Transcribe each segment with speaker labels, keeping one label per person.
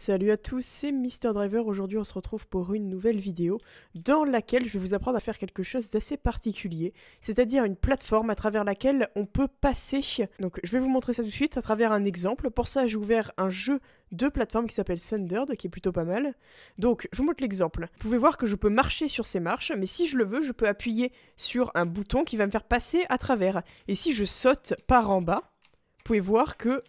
Speaker 1: Salut à tous, c'est Mister Driver. Aujourd'hui, on se retrouve pour une nouvelle vidéo dans laquelle je vais vous apprendre à faire quelque chose d'assez particulier, c'est-à-dire une plateforme à travers laquelle on peut passer. Donc, je vais vous montrer ça tout de suite à travers un exemple. Pour ça, j'ai ouvert un jeu de plateforme qui s'appelle Thundered, qui est plutôt pas mal. Donc, je vous montre l'exemple. Vous pouvez voir que je peux marcher sur ces marches, mais si je le veux, je peux appuyer sur un bouton qui va me faire passer à travers. Et si je saute par en bas, vous pouvez voir que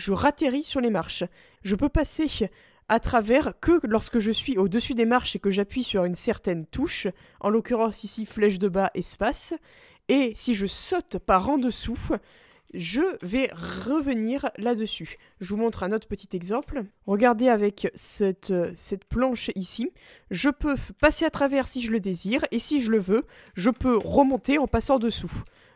Speaker 1: je raterris sur les marches. Je peux passer à travers que lorsque je suis au-dessus des marches et que j'appuie sur une certaine touche, en l'occurrence ici flèche de bas espace, et si je saute par en dessous, je vais revenir là-dessus. Je vous montre un autre petit exemple. Regardez avec cette, cette planche ici. Je peux passer à travers si je le désire, et si je le veux, je peux remonter en passant dessous.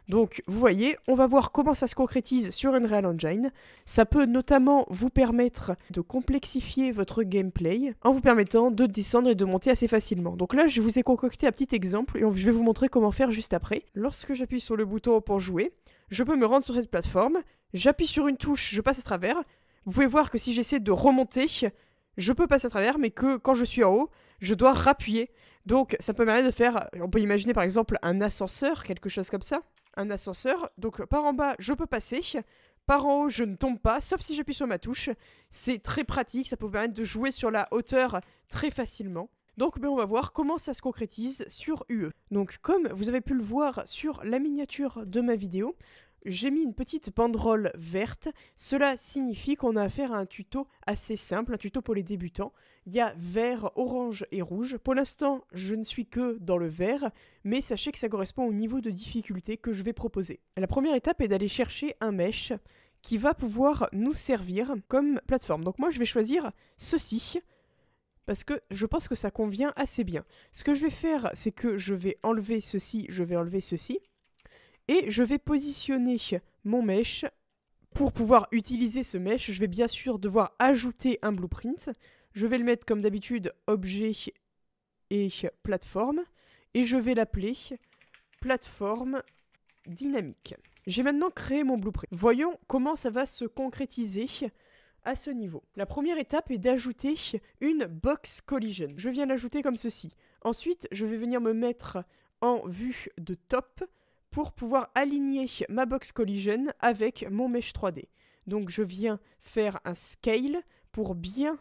Speaker 1: Donc vous voyez, on va voir comment ça se concrétise sur Unreal Engine. Ça peut notamment vous permettre de complexifier votre gameplay en vous permettant de descendre et de monter assez facilement. Donc là je vous ai concocté un petit exemple et je vais vous montrer comment faire juste après. Lorsque j'appuie sur le bouton pour jouer, je peux me rendre sur cette plateforme, j'appuie sur une touche, je passe à travers. Vous pouvez voir que si j'essaie de remonter, je peux passer à travers, mais que quand je suis en haut, je dois rappuyer. Donc ça peut permettre de faire, on peut imaginer par exemple un ascenseur, quelque chose comme ça un ascenseur. Donc par en bas, je peux passer. Par en haut, je ne tombe pas, sauf si j'appuie sur ma touche. C'est très pratique, ça peut vous permettre de jouer sur la hauteur très facilement. Donc ben, on va voir comment ça se concrétise sur UE. Donc comme vous avez pu le voir sur la miniature de ma vidéo, j'ai mis une petite banderole verte. Cela signifie qu'on a affaire à un tuto assez simple, un tuto pour les débutants. Il y a vert, orange et rouge. Pour l'instant, je ne suis que dans le vert, mais sachez que ça correspond au niveau de difficulté que je vais proposer. La première étape est d'aller chercher un mesh qui va pouvoir nous servir comme plateforme. Donc moi, je vais choisir ceci parce que je pense que ça convient assez bien. Ce que je vais faire, c'est que je vais enlever ceci, je vais enlever ceci. Et je vais positionner mon mesh. Pour pouvoir utiliser ce mesh, je vais bien sûr devoir ajouter un blueprint. Je vais le mettre comme d'habitude objet et plateforme. Et je vais l'appeler plateforme dynamique. J'ai maintenant créé mon blueprint. Voyons comment ça va se concrétiser à ce niveau. La première étape est d'ajouter une box collision. Je viens l'ajouter comme ceci. Ensuite, je vais venir me mettre en vue de top pour pouvoir aligner ma box collision avec mon mesh 3D. Donc je viens faire un scale pour bien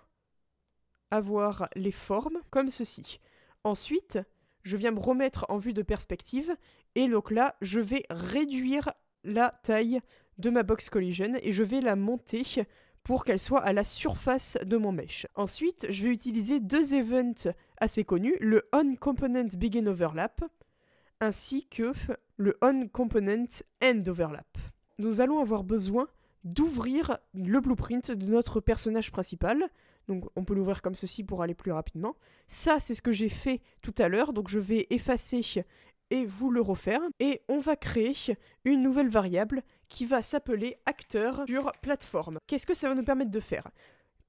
Speaker 1: avoir les formes comme ceci. Ensuite, je viens me remettre en vue de perspective et donc là, je vais réduire la taille de ma box collision et je vais la monter pour qu'elle soit à la surface de mon mesh. Ensuite, je vais utiliser deux events assez connus, le on component begin overlap ainsi que le on component and overlap. Nous allons avoir besoin d'ouvrir le blueprint de notre personnage principal. Donc on peut l'ouvrir comme ceci pour aller plus rapidement. Ça, c'est ce que j'ai fait tout à l'heure. Donc je vais effacer et vous le refaire. Et on va créer une nouvelle variable qui va s'appeler acteur sur plateforme. Qu'est-ce que ça va nous permettre de faire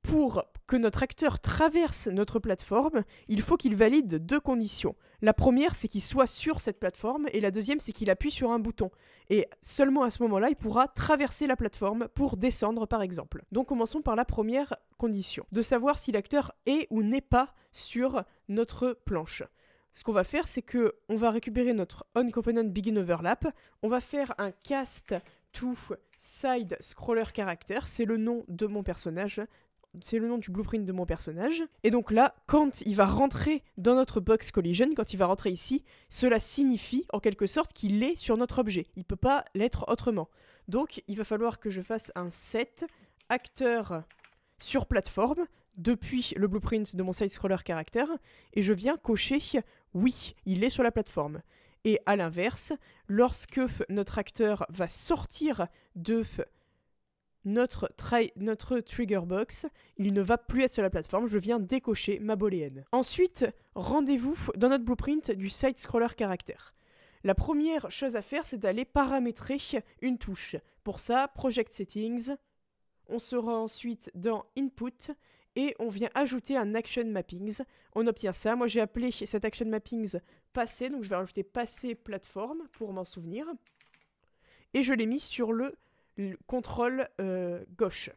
Speaker 1: pour que notre acteur traverse notre plateforme, il faut qu'il valide deux conditions. La première, c'est qu'il soit sur cette plateforme, et la deuxième, c'est qu'il appuie sur un bouton. Et seulement à ce moment-là, il pourra traverser la plateforme pour descendre, par exemple. Donc commençons par la première condition, de savoir si l'acteur est ou n'est pas sur notre planche. Ce qu'on va faire, c'est que on va récupérer notre on component begin overlap, on va faire un cast to side scroller character, c'est le nom de mon personnage c'est le nom du blueprint de mon personnage. Et donc là, quand il va rentrer dans notre box collision, quand il va rentrer ici, cela signifie en quelque sorte qu'il est sur notre objet. Il peut pas l'être autrement. Donc il va falloir que je fasse un set acteur sur plateforme depuis le blueprint de mon side-scroller caractère et je viens cocher oui, il est sur la plateforme. Et à l'inverse, lorsque notre acteur va sortir de notre, trigger box, il ne va plus être sur la plateforme, je viens décocher ma boolean. Ensuite, rendez-vous dans notre blueprint du side scroller caractère. La première chose à faire, c'est d'aller paramétrer une touche. Pour ça, Project Settings, on sera ensuite dans Input et on vient ajouter un Action Mappings. On obtient ça. Moi, j'ai appelé cet Action Mappings passé, donc je vais rajouter passé plateforme pour m'en souvenir. Et je l'ai mis sur le contrôle euh, gauche.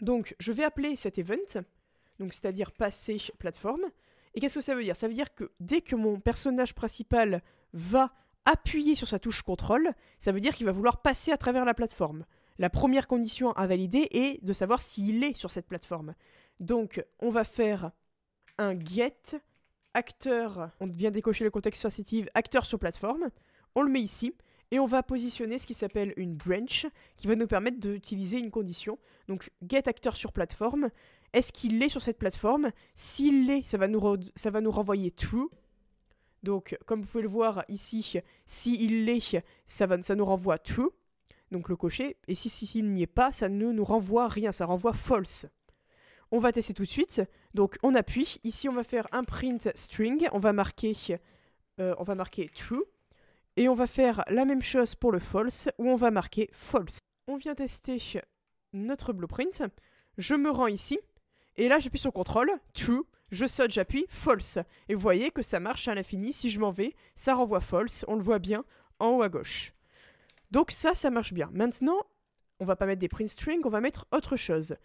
Speaker 1: Donc je vais appeler cet event, donc c'est-à-dire passer plateforme. Et qu'est-ce que ça veut dire Ça veut dire que dès que mon personnage principal va appuyer sur sa touche contrôle, ça veut dire qu'il va vouloir passer à travers la plateforme. La première condition à valider est de savoir s'il est sur cette plateforme. Donc on va faire un get acteur, on vient décocher le contexte sensitive acteur sur plateforme, on le met ici, et on va positionner ce qui s'appelle une branch, qui va nous permettre d'utiliser une condition. Donc get acteur sur plateforme. Est-ce qu'il est sur cette plateforme S'il l'est, ça, va nous ça va nous renvoyer true. Donc comme vous pouvez le voir ici, s'il l'est, ça, ça nous renvoie true. Donc le cocher. Et si s'il n'y est pas, ça ne nous renvoie rien, ça renvoie false. On va tester tout de suite. Donc on appuie. Ici on va faire un print string. On va marquer, euh, on va marquer true. Et on va faire la même chose pour le false, où on va marquer false. On vient tester notre blueprint. Je me rends ici, et là j'appuie sur CTRL, true, je saute, j'appuie, false. Et vous voyez que ça marche à l'infini, si je m'en vais, ça renvoie false, on le voit bien en haut à gauche. Donc ça, ça marche bien. Maintenant, on va pas mettre des print strings, on va mettre autre chose.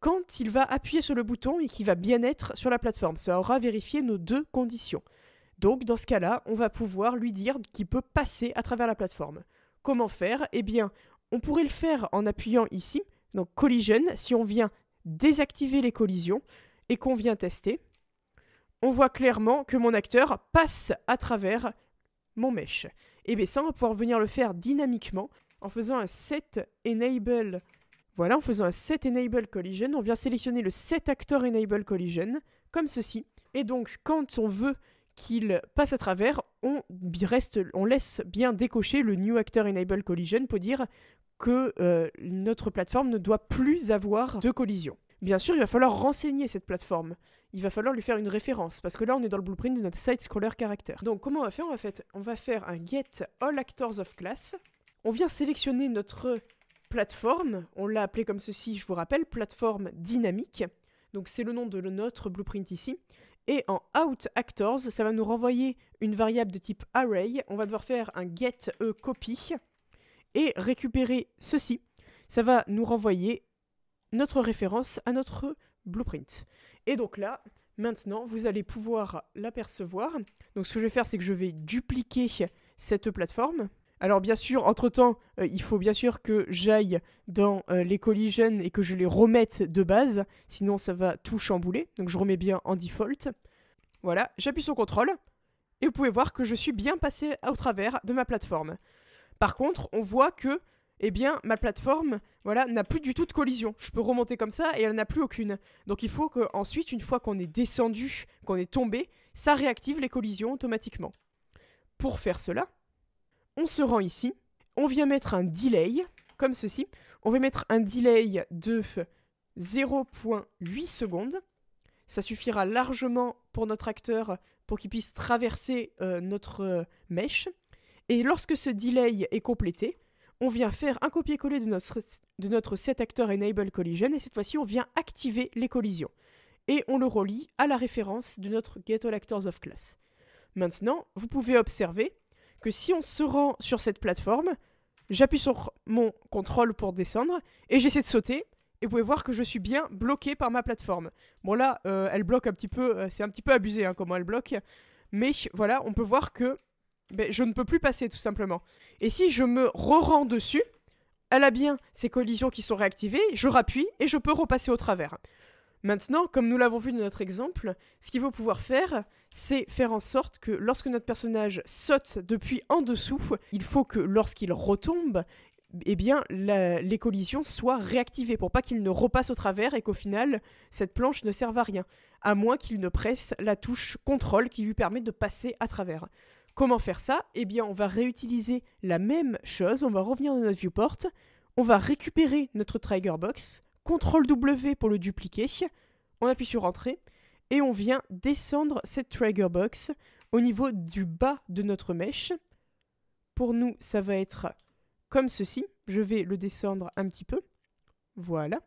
Speaker 1: Quand il va appuyer sur le bouton et qu'il va bien être sur la plateforme, ça aura vérifié nos deux conditions. Donc dans ce cas-là, on va pouvoir lui dire qu'il peut passer à travers la plateforme. Comment faire Eh bien, on pourrait le faire en appuyant ici, donc collision, si on vient désactiver les collisions et qu'on vient tester, on voit clairement que mon acteur passe à travers mon mesh. Et eh bien ça, on va pouvoir venir le faire dynamiquement en faisant un set enable. Voilà, en faisant un set enable collision, on vient sélectionner le set actor enable collision, comme ceci. Et donc, quand on veut qu'il passe à travers, on, reste, on laisse bien décocher le New Actor Enable Collision pour dire que euh, notre plateforme ne doit plus avoir de collision. Bien sûr, il va falloir renseigner cette plateforme. Il va falloir lui faire une référence, parce que là, on est dans le blueprint de notre side-scroller character. Donc, comment on va faire on va, fait, on va faire un get all actors of class. On vient sélectionner notre plateforme. On l'a appelée comme ceci, je vous rappelle, plateforme dynamique. Donc, c'est le nom de notre blueprint ici. Et en out actors, ça va nous renvoyer une variable de type array. On va devoir faire un get copy et récupérer ceci. Ça va nous renvoyer notre référence à notre blueprint. Et donc là, maintenant, vous allez pouvoir l'apercevoir. Donc ce que je vais faire, c'est que je vais dupliquer cette plateforme. Alors bien sûr, entre-temps, euh, il faut bien sûr que j'aille dans euh, les collisions et que je les remette de base, sinon ça va tout chambouler. Donc je remets bien en default. Voilà, j'appuie sur contrôle et vous pouvez voir que je suis bien passé au travers de ma plateforme. Par contre, on voit que eh bien, ma plateforme, voilà, n'a plus du tout de collision. Je peux remonter comme ça et elle n'a plus aucune. Donc il faut qu'ensuite, une fois qu'on est descendu, qu'on est tombé, ça réactive les collisions automatiquement. Pour faire cela, on se rend ici, on vient mettre un delay, comme ceci. On va mettre un delay de 0.8 secondes. Ça suffira largement pour notre acteur pour qu'il puisse traverser euh, notre mesh. mèche. Et lorsque ce delay est complété, on vient faire un copier-coller de notre, de set acteur enable collision et cette fois-ci on vient activer les collisions. Et on le relie à la référence de notre get actors of class. Maintenant, vous pouvez observer que si on se rend sur cette plateforme, j'appuie sur mon contrôle pour descendre et j'essaie de sauter. Et vous pouvez voir que je suis bien bloqué par ma plateforme. Bon là, euh, elle bloque un petit peu, euh, c'est un petit peu abusé hein, comment elle bloque. Mais voilà, on peut voir que ben, je ne peux plus passer tout simplement. Et si je me rerends dessus, elle a bien ces collisions qui sont réactivées, je rappuie et je peux repasser au travers. Maintenant, comme nous l'avons vu dans notre exemple, ce qu'il faut pouvoir faire, c'est faire en sorte que lorsque notre personnage saute depuis en dessous, il faut que lorsqu'il retombe, eh bien, les collisions soient réactivées pour pas qu'il ne repasse au travers et qu'au final, cette planche ne serve à rien, à moins qu'il ne presse la touche contrôle qui lui permet de passer à travers. Comment faire ça Eh bien, on va réutiliser la même chose, on va revenir dans notre viewport, on va récupérer notre Trigger Box, CTRL W pour le dupliquer, on appuie sur Entrée, et on vient descendre cette Trigger Box au niveau du bas de notre mèche. Pour nous, ça va être comme ceci. Je vais le descendre un petit peu. Voilà.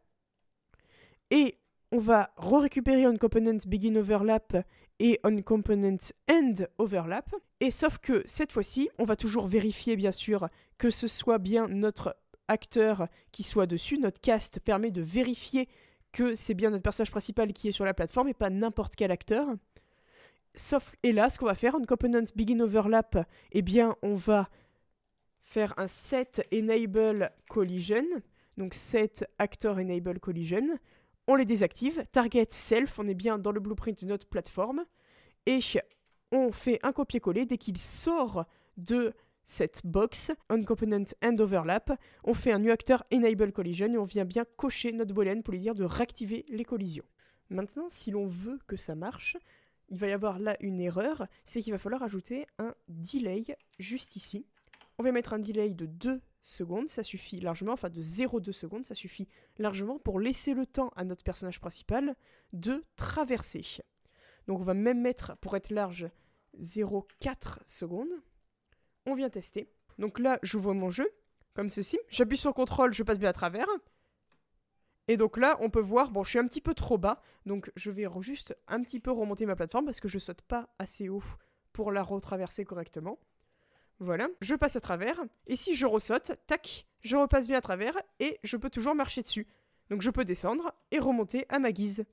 Speaker 1: Et on va re-récupérer on component begin overlap et on component end overlap. Et sauf que cette fois-ci, on va toujours vérifier bien sûr que ce soit bien notre acteur qui soit dessus. Notre cast permet de vérifier que c'est bien notre personnage principal qui est sur la plateforme et pas n'importe quel acteur. Sauf, et là, ce qu'on va faire, une component begin overlap, eh bien, on va faire un set enable collision, donc set actor enable collision. On les désactive, target self, on est bien dans le blueprint de notre plateforme, et on fait un copier-coller dès qu'il sort de cette box, on component and overlap, on fait un new actor enable collision et on vient bien cocher notre boolean pour lui dire de réactiver les collisions. Maintenant, si l'on veut que ça marche, il va y avoir là une erreur, c'est qu'il va falloir ajouter un delay juste ici. On va mettre un delay de 2 secondes, ça suffit largement, enfin de 0,2 secondes, ça suffit largement pour laisser le temps à notre personnage principal de traverser. Donc on va même mettre, pour être large, 0,4 secondes on vient tester. Donc là, j'ouvre mon jeu, comme ceci. J'appuie sur contrôle, je passe bien à travers. Et donc là, on peut voir, bon, je suis un petit peu trop bas, donc je vais juste un petit peu remonter ma plateforme parce que je saute pas assez haut pour la retraverser correctement. Voilà, je passe à travers, et si je ressaute, tac, je repasse bien à travers, et je peux toujours marcher dessus. Donc je peux descendre et remonter à ma guise.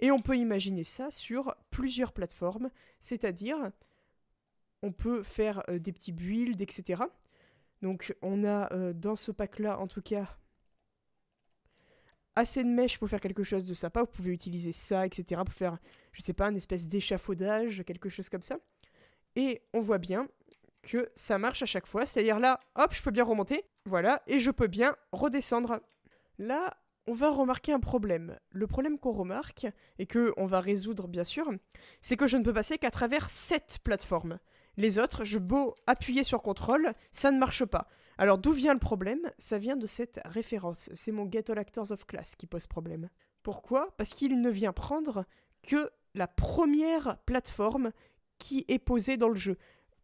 Speaker 1: Et on peut imaginer ça sur plusieurs plateformes, c'est-à-dire on peut faire euh, des petits builds, etc. Donc on a euh, dans ce pack-là, en tout cas, assez de mèches pour faire quelque chose de sympa. Vous pouvez utiliser ça, etc. pour faire, je sais pas, une espèce d'échafaudage, quelque chose comme ça. Et on voit bien que ça marche à chaque fois. C'est-à-dire là, hop, je peux bien remonter, voilà, et je peux bien redescendre. Là, on va remarquer un problème. Le problème qu'on remarque, et que va résoudre bien sûr, c'est que je ne peux passer qu'à travers cette plateforme. Les autres, je beau appuyer sur contrôle, ça ne marche pas. Alors d'où vient le problème Ça vient de cette référence. C'est mon Get All Actors of Class qui pose problème. Pourquoi Parce qu'il ne vient prendre que la première plateforme qui est posée dans le jeu.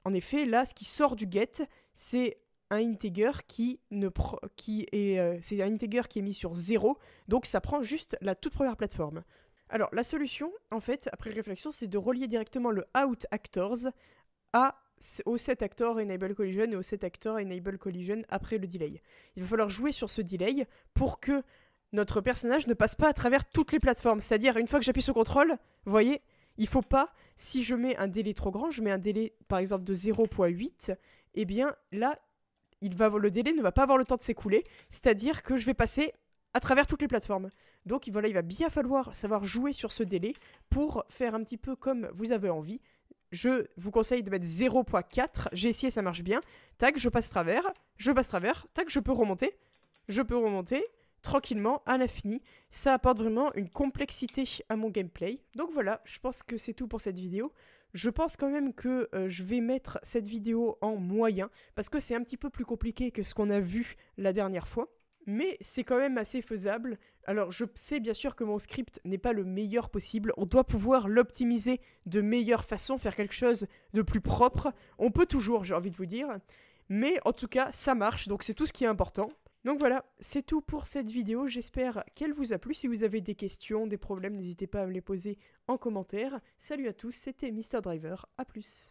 Speaker 1: En effet, là, ce qui sort du get, c'est un integer qui ne qui est euh, un integer qui est mis sur 0, donc ça prend juste la toute première plateforme. Alors la solution, en fait, après réflexion, c'est de relier directement le out actors au set actor enable collision et au set actor enable collision après le delay. Il va falloir jouer sur ce delay pour que notre personnage ne passe pas à travers toutes les plateformes. C'est-à-dire, une fois que j'appuie sur contrôle, vous voyez, il faut pas, si je mets un délai trop grand, je mets un délai par exemple de 0.8, et eh bien là, il va, le délai ne va pas avoir le temps de s'écouler, c'est-à-dire que je vais passer à travers toutes les plateformes. Donc voilà, il va bien falloir savoir jouer sur ce délai pour faire un petit peu comme vous avez envie, je vous conseille de mettre 0.4, j'ai essayé, ça marche bien, tac, je passe travers, je passe travers, tac, je peux remonter, je peux remonter, tranquillement, à l'infini. Ça apporte vraiment une complexité à mon gameplay. Donc voilà, je pense que c'est tout pour cette vidéo. Je pense quand même que euh, je vais mettre cette vidéo en moyen, parce que c'est un petit peu plus compliqué que ce qu'on a vu la dernière fois mais c'est quand même assez faisable. Alors je sais bien sûr que mon script n'est pas le meilleur possible, on doit pouvoir l'optimiser de meilleure façon, faire quelque chose de plus propre, on peut toujours j'ai envie de vous dire, mais en tout cas ça marche, donc c'est tout ce qui est important. Donc voilà, c'est tout pour cette vidéo, j'espère qu'elle vous a plu, si vous avez des questions, des problèmes, n'hésitez pas à me les poser en commentaire. Salut à tous, c'était Mister Driver, à plus